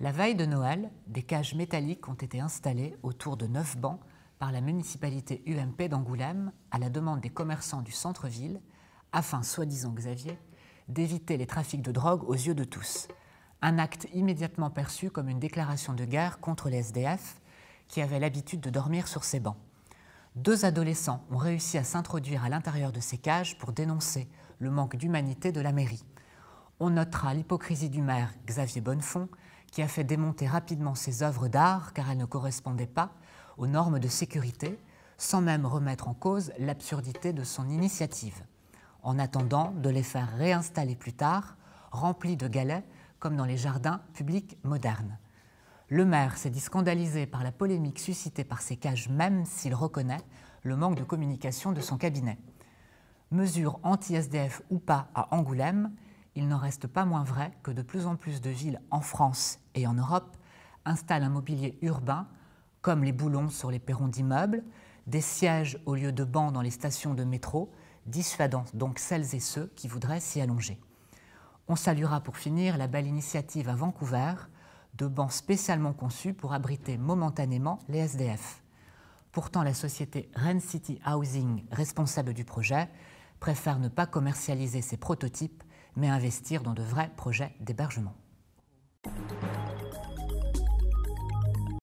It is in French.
La veille de Noël, des cages métalliques ont été installées autour de neuf bancs par la municipalité UMP d'Angoulême à la demande des commerçants du centre-ville afin, soi-disant Xavier, d'éviter les trafics de drogue aux yeux de tous. Un acte immédiatement perçu comme une déclaration de guerre contre les SDF qui avaient l'habitude de dormir sur ces bancs. Deux adolescents ont réussi à s'introduire à l'intérieur de ces cages pour dénoncer le manque d'humanité de la mairie. On notera l'hypocrisie du maire Xavier Bonnefond qui a fait démonter rapidement ses œuvres d'art car elles ne correspondaient pas aux normes de sécurité, sans même remettre en cause l'absurdité de son initiative, en attendant de les faire réinstaller plus tard, remplis de galets, comme dans les jardins publics modernes. Le maire s'est dit scandalisé par la polémique suscitée par ces cages, même s'il reconnaît le manque de communication de son cabinet. Mesure anti-SDF ou pas à Angoulême, il n'en reste pas moins vrai que de plus en plus de villes en France et en Europe installent un mobilier urbain, comme les boulons sur les perrons d'immeubles, des sièges au lieu de bancs dans les stations de métro, dissuadant donc celles et ceux qui voudraient s'y allonger. On saluera pour finir la belle initiative à Vancouver de bancs spécialement conçus pour abriter momentanément les SDF. Pourtant, la société Rennes City Housing, responsable du projet, préfère ne pas commercialiser ses prototypes mais investir dans de vrais projets d'hébergement.